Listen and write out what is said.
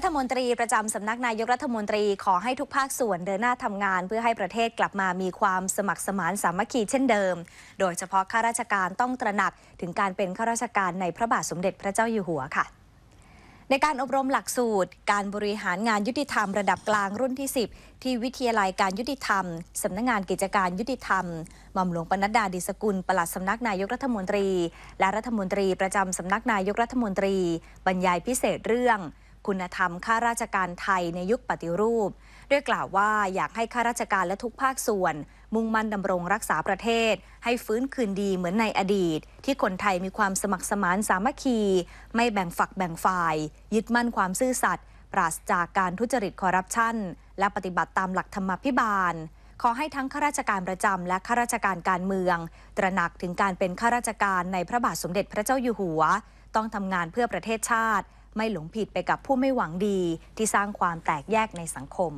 รัฐมนตรีประจำสำนักนายกรัฐมนตรี ขอให้ทุกภาคส่วนเดินหน้าทำงาน เพื่อให้ประเทศกลับมามีความสมัครสมานสามัคคีเช่นเดิม โดยเฉพาะข้าราชการต้องตระหนักถึงการเป็นข้าราชการในพระบาทสมเด็จพระเจ้าอยู่หัวค่ะ ในการอบรมหลักสูตร การบริหารงานยุติธรรมระดับกลางรุ่นที่ 10 ที่วิทยาลัยการยุติธรรมสำนักงงานกิจการยุติธรรมหม่อมหลวงปนัดดาดิสกุลปลัดสำนักนายกรัฐมนตรี และรัฐมนตรี ประจำสำนักนายกรัฐมนตรี บรรยายพิเศษเรื่องคุณธรรมข้าราชการไทยในยุคปฏิรูป ด้วยกล่าวว่าอยากให้ข้าราชการและทุกภาคส่วน มุ่งมั่นดำรงรักษาประเทศให้ฟื้นคืนดีเหมือนในอดีต ที่คนไทยมีความสมัครสมานสามัคคี ไม่แบ่งฝักแบ่งฝ่าย ยึดมั่นความซื่อสัตย์ปราศจากการทุจริตคอร์รัปชันและปฏิบัติตามหลักธรรมพิบาล ขอให้ทั้งข้าราชการประจำและข้าราชการการเมือง ตระหนักถึงการเป็นข้าราชการในพระบาทสมเด็จพระเจ้าอยู่หัว ต้องทำงานเพื่อประเทศชาติไม่หลงผิดไปกับผู้ไม่หวังดี ที่สร้างความแตกแยกในสังคม